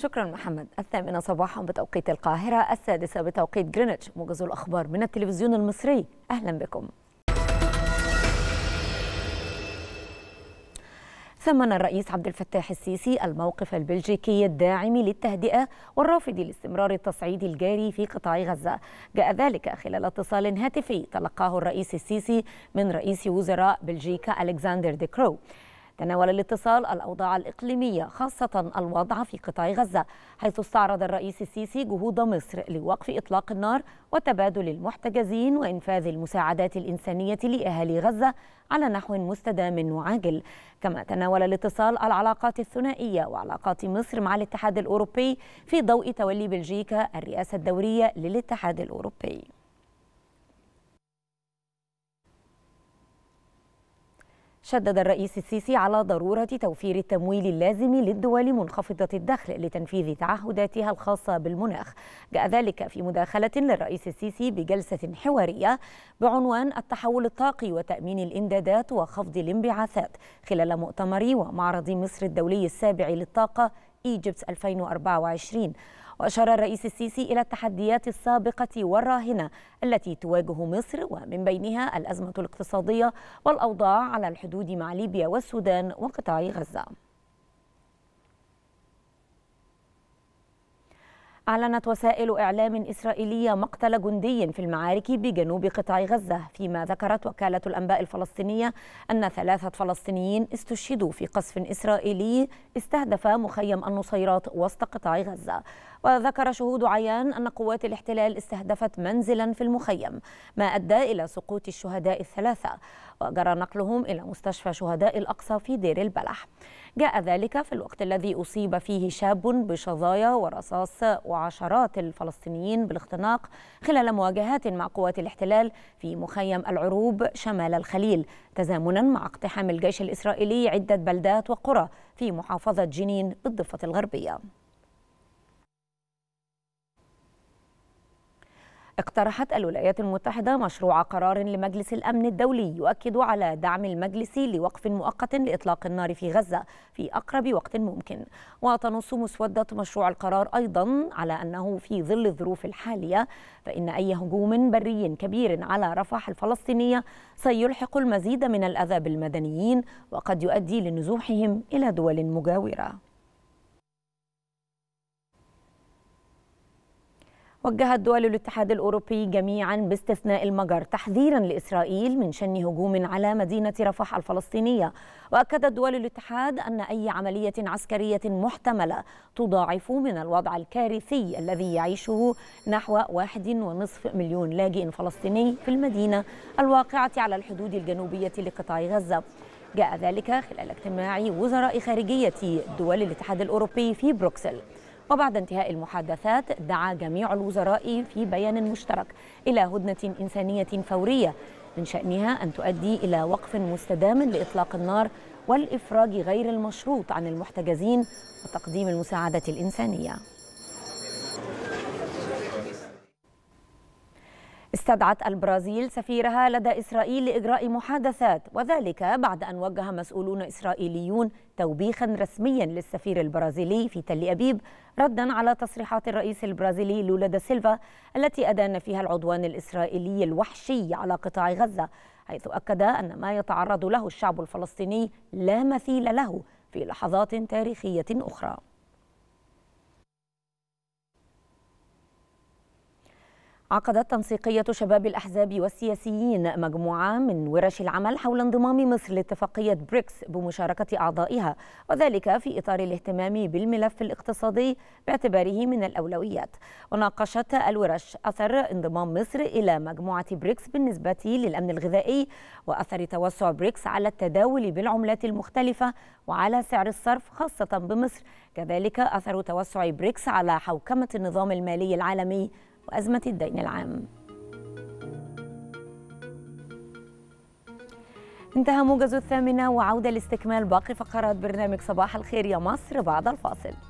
شكرا محمد الثامنة صباحا بتوقيت القاهرة السادسة بتوقيت جرينتش موجز الأخبار من التلفزيون المصري أهلا بكم ثمن الرئيس عبد الفتاح السيسي الموقف البلجيكي الداعم للتهدئه والرافض لاستمرار التصعيد الجاري في قطاع غزه، جاء ذلك خلال اتصال هاتفي تلقاه الرئيس السيسي من رئيس وزراء بلجيكا الكسندر كرو، تناول الاتصال الأوضاع الإقليمية خاصة الوضع في قطاع غزة حيث استعرض الرئيس السيسي جهود مصر لوقف إطلاق النار وتبادل المحتجزين وإنفاذ المساعدات الإنسانية لأهالي غزة على نحو مستدام وعاجل كما تناول الاتصال العلاقات الثنائية وعلاقات مصر مع الاتحاد الأوروبي في ضوء تولي بلجيكا الرئاسة الدورية للاتحاد الأوروبي شدد الرئيس السيسي على ضرورة توفير التمويل اللازم للدول منخفضة الدخل لتنفيذ تعهداتها الخاصة بالمناخ جاء ذلك في مداخلة للرئيس السيسي بجلسة حوارية بعنوان التحول الطاقي وتأمين الإمدادات وخفض الانبعاثات خلال مؤتمر ومعرض مصر الدولي السابع للطاقة إيجيبت 2024 وأشار الرئيس السيسي إلى التحديات السابقة والراهنة التي تواجه مصر ومن بينها الأزمة الاقتصادية والأوضاع على الحدود مع ليبيا والسودان وقطاع غزة أعلنت وسائل إعلام إسرائيلية مقتل جندي في المعارك بجنوب قطاع غزة فيما ذكرت وكالة الأنباء الفلسطينية أن ثلاثة فلسطينيين استشهدوا في قصف إسرائيلي استهدف مخيم النصيرات وسط قطاع غزة وذكر شهود عيان أن قوات الاحتلال استهدفت منزلا في المخيم ما أدى إلى سقوط الشهداء الثلاثة وجرى نقلهم إلى مستشفى شهداء الأقصى في دير البلح جاء ذلك في الوقت الذي أصيب فيه شاب بشظايا ورصاص وعشرات الفلسطينيين بالاختناق خلال مواجهات مع قوات الاحتلال في مخيم العروب شمال الخليل تزامنا مع اقتحام الجيش الإسرائيلي عدة بلدات وقرى في محافظة جنين بالضفة الغربية اقترحت الولايات المتحدة مشروع قرار لمجلس الأمن الدولي يؤكد على دعم المجلس لوقف مؤقت لإطلاق النار في غزة في أقرب وقت ممكن وتنص مسودة مشروع القرار أيضا على أنه في ظل الظروف الحالية فإن أي هجوم بري كبير على رفح الفلسطينية سيلحق المزيد من الأذى بالمدنيين وقد يؤدي لنزوحهم إلى دول مجاورة وجهت دول الاتحاد الأوروبي جميعا باستثناء المجر تحذيرا لإسرائيل من شن هجوم على مدينة رفح الفلسطينية وأكدت دول الاتحاد أن أي عملية عسكرية محتملة تضاعف من الوضع الكارثي الذي يعيشه نحو واحد ونصف مليون لاجئ فلسطيني في المدينة الواقعة على الحدود الجنوبية لقطاع غزة جاء ذلك خلال اجتماع وزراء خارجية دول الاتحاد الأوروبي في بروكسل وبعد انتهاء المحادثات دعا جميع الوزراء في بيان مشترك إلى هدنة إنسانية فورية من شأنها أن تؤدي إلى وقف مستدام لإطلاق النار والإفراج غير المشروط عن المحتجزين وتقديم المساعدة الإنسانية استدعت البرازيل سفيرها لدى إسرائيل لإجراء محادثات وذلك بعد أن وجه مسؤولون إسرائيليون توبيخا رسميا للسفير البرازيلي في تل أبيب ردا على تصريحات الرئيس البرازيلي لولا دا سيلفا التي أدان فيها العدوان الإسرائيلي الوحشي على قطاع غزة حيث أكد أن ما يتعرض له الشعب الفلسطيني لا مثيل له في لحظات تاريخية أخرى عقدت تنسيقية شباب الأحزاب والسياسيين مجموعة من ورش العمل حول انضمام مصر لاتفاقية بريكس بمشاركة أعضائها وذلك في إطار الاهتمام بالملف الاقتصادي باعتباره من الأولويات وناقشت الورش أثر انضمام مصر إلى مجموعة بريكس بالنسبة للأمن الغذائي وأثر توسع بريكس على التداول بالعملات المختلفة وعلى سعر الصرف خاصة بمصر كذلك أثر توسع بريكس على حوكمة النظام المالي العالمي وأزمة الدين العام انتهى موجز الثامنة وعودة لاستكمال باقي فقرات برنامج صباح الخير يا مصر بعد الفاصل